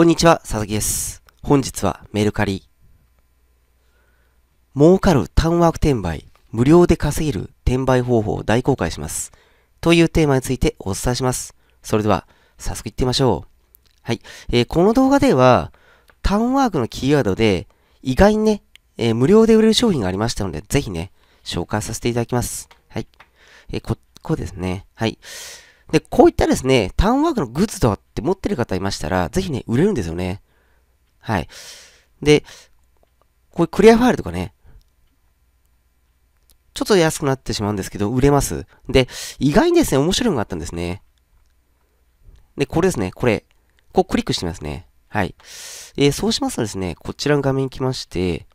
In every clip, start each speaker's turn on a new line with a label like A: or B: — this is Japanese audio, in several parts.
A: こんにちは、佐々木です。本日はメルカリ。儲かる単ワーク転売、無料で稼げる転売方法を大公開します。というテーマについてお伝えします。それでは、早速行ってみましょう。はい。えー、この動画では、単ワークのキーワードで、意外にね、えー、無料で売れる商品がありましたので、ぜひね、紹介させていただきます。はい。えー、ここですね。はい。で、こういったですね、タウンワークのグッズとかって持ってる方いましたら、ぜひね、売れるんですよね。はい。で、こういうクリアファイルとかね、ちょっと安くなってしまうんですけど、売れます。で、意外にですね、面白いのがあったんですね。で、これですね、これ。こうクリックしてみますね。はい。えー、そうしますとですね、こちらの画面に来まして、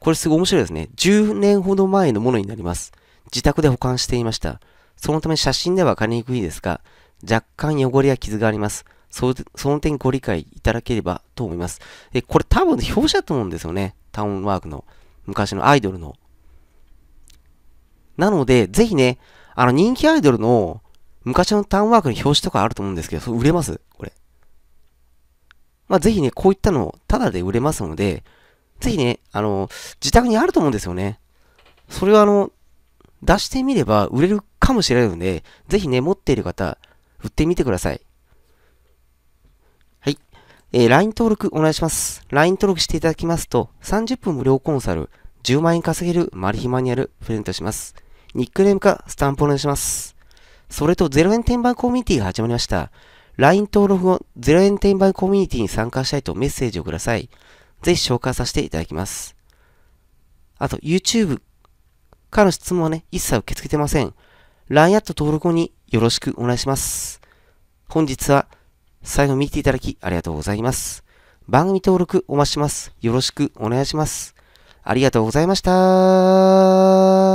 A: これすごい面白いですね。10年ほど前のものになります。自宅で保管していました。そのため写真では分かりにくいですが、若干汚れや傷があります。その点ご理解いただければと思います。え、これ多分表紙だと思うんですよね。タウンワークの昔のアイドルの。なので、ぜひね、あの人気アイドルの昔のタウンワークの表紙とかあると思うんですけど、それ売れますこれ。まあ、ぜひね、こういったのタダで売れますので、ぜひね、あの、自宅にあると思うんですよね。それはあの、出してみれば売れるかもしれないので、ぜひね、持っている方、売ってみてください。はい。えー、LINE 登録お願いします。LINE 登録していただきますと、30分無料コンサル、10万円稼げるマル秘マニュアルプレゼントします。ニックネームかスタンプお願いします。それと0円転売コミュニティが始まりました。LINE 登録後、0円転売コミュニティに参加したいとメッセージをください。ぜひ紹介させていただきます。あと、YouTube からの質問はね、一切受け付けてません。LINE アット登録後によろしくお願いします。本日は最後見ていただきありがとうございます。番組登録お待ちします。よろしくお願いします。ありがとうございました。